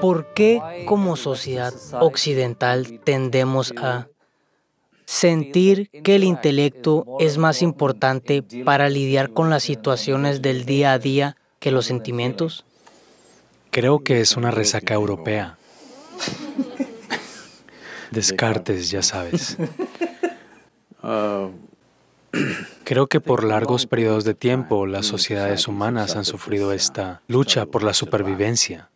¿Por qué como sociedad occidental tendemos a sentir que el intelecto es más importante para lidiar con las situaciones del día a día que los sentimientos? Creo que es una resaca europea. Descartes, ya sabes. Ah, Creo que por largos periodos de tiempo las sociedades humanas han sufrido esta lucha por la supervivencia.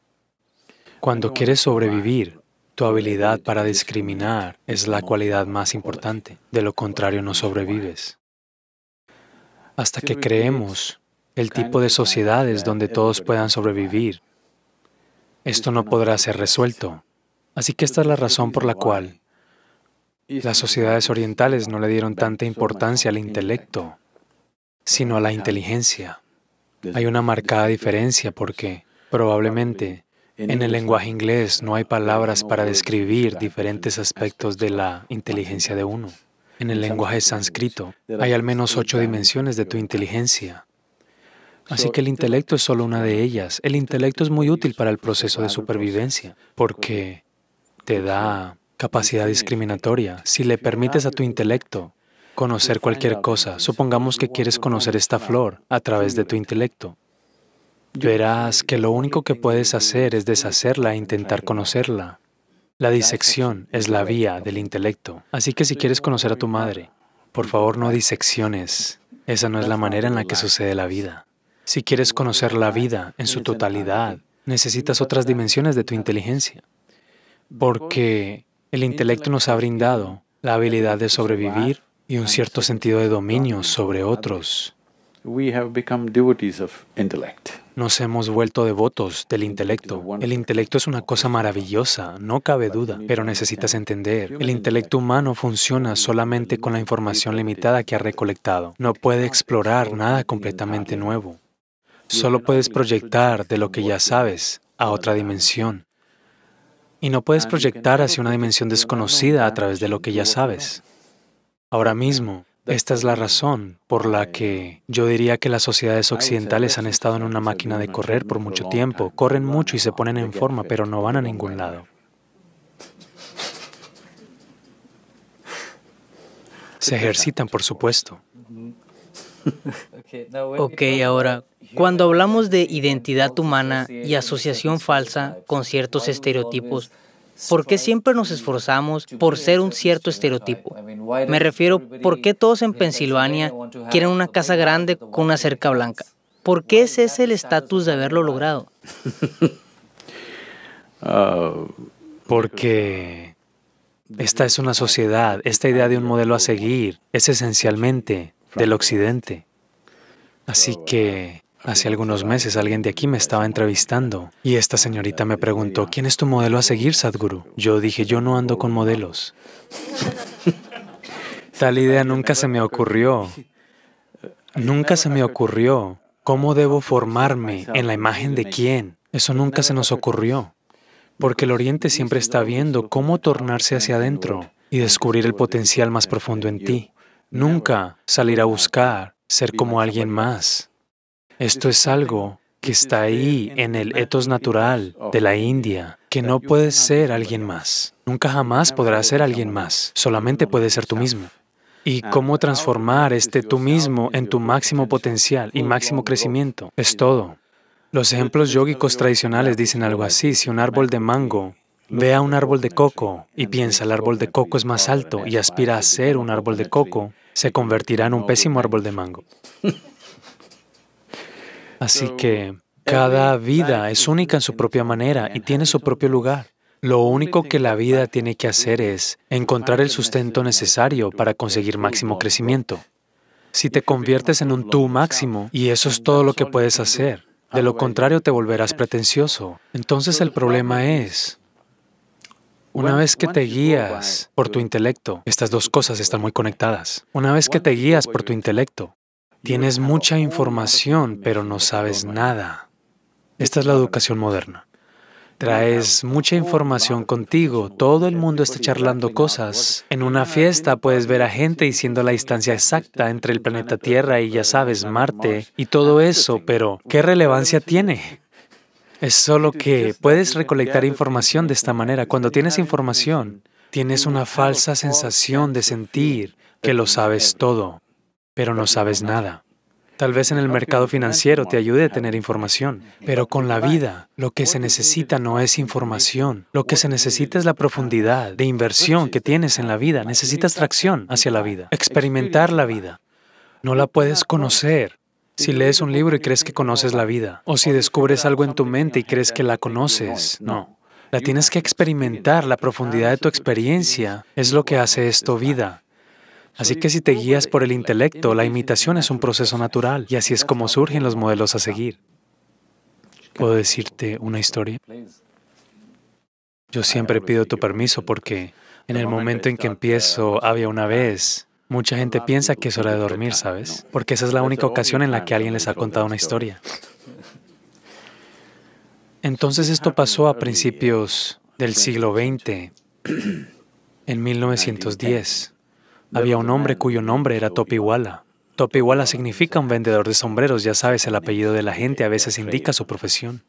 Cuando quieres sobrevivir, tu habilidad para discriminar es la cualidad más importante. De lo contrario, no sobrevives. Hasta que creemos el tipo de sociedades donde todos puedan sobrevivir, esto no podrá ser resuelto. Así que esta es la razón por la cual las sociedades orientales no le dieron tanta importancia al intelecto, sino a la inteligencia. Hay una marcada diferencia porque probablemente en el lenguaje inglés no hay palabras para describir diferentes aspectos de la inteligencia de uno. En el lenguaje sánscrito hay al menos ocho dimensiones de tu inteligencia. Así que el intelecto es solo una de ellas. El intelecto es muy útil para el proceso de supervivencia porque te da capacidad discriminatoria. Si le permites a tu intelecto conocer cualquier cosa, supongamos que quieres conocer esta flor a través de tu intelecto, verás que lo único que puedes hacer es deshacerla e intentar conocerla. La disección es la vía del intelecto. Así que si quieres conocer a tu madre, por favor no disecciones. Esa no es la manera en la que sucede la vida. Si quieres conocer la vida en su totalidad, necesitas otras dimensiones de tu inteligencia. Porque el intelecto nos ha brindado la habilidad de sobrevivir y un cierto sentido de dominio sobre otros. Nos hemos vuelto devotos del intelecto. El intelecto es una cosa maravillosa, no cabe duda, pero necesitas entender, el intelecto humano funciona solamente con la información limitada que ha recolectado. No puede explorar nada completamente nuevo. Solo puedes proyectar de lo que ya sabes a otra dimensión. Y no puedes proyectar hacia una dimensión desconocida a través de lo que ya sabes. Ahora mismo, esta es la razón por la que yo diría que las sociedades occidentales han estado en una máquina de correr por mucho tiempo, corren mucho y se ponen en forma, pero no van a ningún lado. Se ejercitan, por supuesto, Ok, ahora, cuando hablamos de identidad humana y asociación falsa con ciertos estereotipos, ¿por qué siempre nos esforzamos por ser un cierto estereotipo? Me refiero, ¿por qué todos en Pensilvania quieren una casa grande con una cerca blanca? ¿Por qué ese es el estatus de haberlo logrado? Ah, porque esta es una sociedad, esta idea de un modelo a seguir es esencialmente del occidente. Así que hace algunos meses alguien de aquí me estaba entrevistando y esta señorita me preguntó, ¿quién es tu modelo a seguir, Sadhguru? Yo dije, yo no ando con modelos. Tal idea nunca se me ocurrió. Nunca se me ocurrió cómo debo formarme en la imagen de quién. Eso pues nunca se nos ocurrió. Porque el Oriente siempre está viendo cómo tornarse hacia adentro y descubrir el potencial más profundo en ti. Nunca salir a buscar ser como alguien más. Esto es algo que está ahí en el etos natural de la India, que no puedes ser alguien más. Nunca jamás podrás ser alguien más, solamente puedes ser tú mismo. Y cómo transformar este tú mismo en tu máximo potencial y máximo crecimiento es todo. Los ejemplos yógicos tradicionales dicen algo así, si un árbol de mango Ve a un árbol de coco y piensa, el árbol de coco es más alto y aspira a ser un árbol de coco, se convertirá en un pésimo árbol de mango. Así que cada vida es única en su propia manera y tiene su propio lugar. Lo único que la vida tiene que hacer es encontrar el sustento necesario para conseguir máximo crecimiento. Si te conviertes en un tú máximo, y eso es todo lo que puedes hacer, de lo contrario te volverás pretencioso. Entonces el problema es, una vez que te guías por tu intelecto, estas dos cosas están muy conectadas. Una vez que te guías por tu intelecto, tienes mucha información, pero no sabes nada. Esta es la educación moderna. Traes mucha información contigo, todo el mundo está charlando cosas. En una fiesta puedes ver a gente diciendo la distancia exacta entre el planeta Tierra y ya sabes, Marte, y todo eso, pero ¿qué relevancia tiene? Es solo que puedes pues, recolectar información de esta manera. Cuando tienes información, tienes una falsa sensación de sentir que lo sabes todo, pero no sabes nada. Tal vez en el mercado financiero te ayude a tener información, pero con la vida lo que se necesita no es pues, información, lo que se necesita es la profundidad de inversión que tienes en la vida, necesitas tracción hacia la vida, experimentar la vida. No la puedes conocer si lees un libro y crees que conoces la vida, o si descubres algo en tu mente y crees que la conoces, no. La tienes que experimentar, la profundidad de tu experiencia es lo que hace esto vida. Así que si te guías por el intelecto, la imitación es un proceso natural y así es como surgen los modelos a seguir. ¿Puedo decirte una historia? Yo siempre pido tu permiso porque en el momento en que empiezo, había una vez Mucha gente piensa que es hora de dormir, ¿sabes? Porque esa es la única ocasión en la que alguien les ha contado una historia. Entonces esto pasó a principios del siglo XX. En 1910, había un hombre cuyo nombre era Topiwala. Topiwala significa un vendedor de sombreros, ya sabes, el apellido de la gente a veces indica su profesión.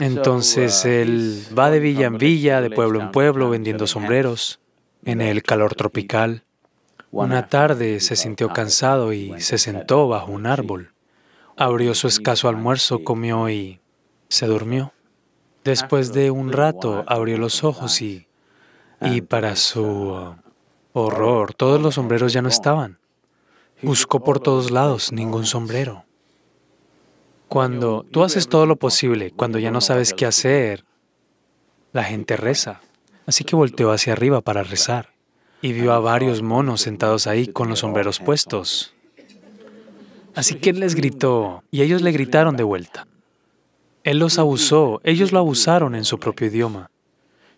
Entonces él va de villa en villa, de pueblo en pueblo, vendiendo sombreros, en el calor tropical. Una tarde se sintió cansado y se sentó bajo un árbol. Abrió su escaso almuerzo, comió y se durmió. Después ah, de un rato abrió los ojos y, y para su horror, todos los sombreros ya no estaban. Buscó por todos lados, ningún sombrero. Cuando tú haces todo lo posible, cuando ya no sabes qué hacer, la gente reza. Así que volteó hacia arriba para rezar y vio a varios monos sentados ahí con los sombreros puestos. Así que él les gritó y ellos le gritaron de vuelta. Él los abusó, ellos lo abusaron en su propio idioma.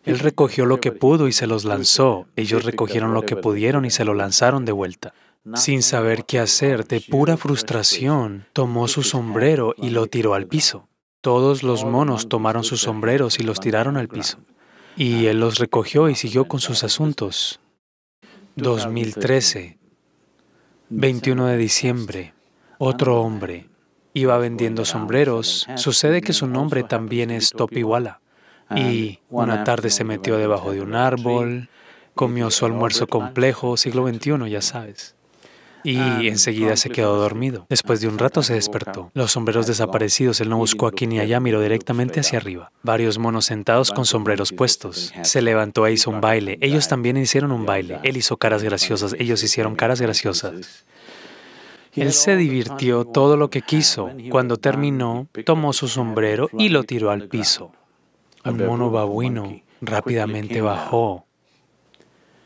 Él recogió lo que pudo y se los lanzó, ellos recogieron lo que pudieron y se lo lanzaron de vuelta. Sin saber qué hacer, de pura frustración, tomó su sombrero y lo tiró al piso. Todos los monos tomaron sus sombreros y los tiraron al piso. Y él los recogió y siguió con sus asuntos. 2013, 21 de diciembre, otro hombre iba vendiendo sombreros. Sucede que su nombre también es Topiwala. Y una tarde se metió debajo de un árbol, comió su almuerzo complejo, siglo XXI, ya sabes y ah, enseguida se quedó dormido. Después de un ah, rato se despertó. Los sombreros desaparecidos, él no buscó aquí ni allá, miró directamente hacia arriba. Varios monos sentados con sombreros puestos. Se levantó e hizo un baile. Ellos también hicieron un baile. Él hizo caras graciosas, ellos hicieron caras graciosas. Él se divirtió todo lo que quiso. Cuando terminó, tomó su sombrero y lo tiró al piso. el mono babuino rápidamente bajó,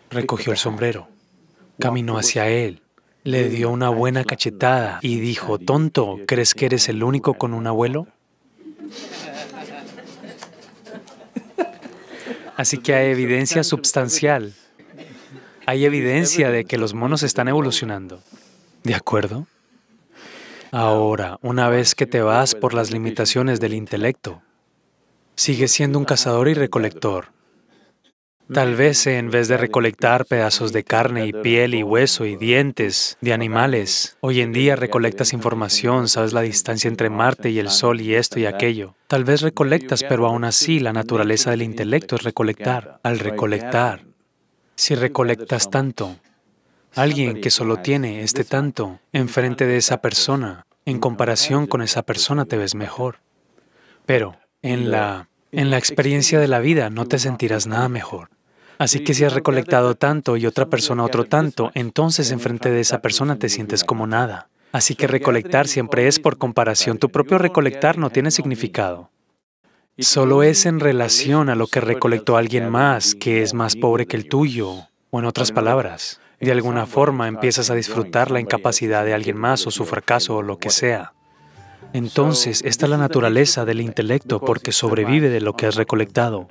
recogió el sombrero, caminó hacia él, le dio una buena cachetada y dijo, tonto, ¿crees que eres el único con un abuelo? Así que hay evidencia sustancial. Hay evidencia de que los monos están evolucionando. ¿De acuerdo? Ahora, una vez que te vas por las limitaciones del intelecto, sigues siendo un cazador y recolector. Tal vez en vez de recolectar pedazos de carne y piel y hueso y dientes de animales, hoy en día recolectas información, sabes la distancia entre Marte y el Sol y esto y aquello. Tal vez recolectas, pero aún así la naturaleza del intelecto es recolectar. Al recolectar, si recolectas tanto, alguien que solo tiene este tanto, enfrente de esa persona, en comparación con esa persona te ves mejor. Pero en la en la experiencia de la vida no te sentirás nada mejor. Así que si has recolectado tanto y otra persona otro tanto, entonces enfrente de esa persona te sientes como nada. Así que recolectar siempre es por comparación. Tu propio recolectar no tiene significado. Solo es en relación a lo que recolectó alguien más, que es más pobre que el tuyo, o en otras palabras. De alguna forma empiezas a disfrutar la incapacidad de alguien más o su fracaso o lo que sea. Entonces está la naturaleza del intelecto porque sobrevive de lo que has recolectado.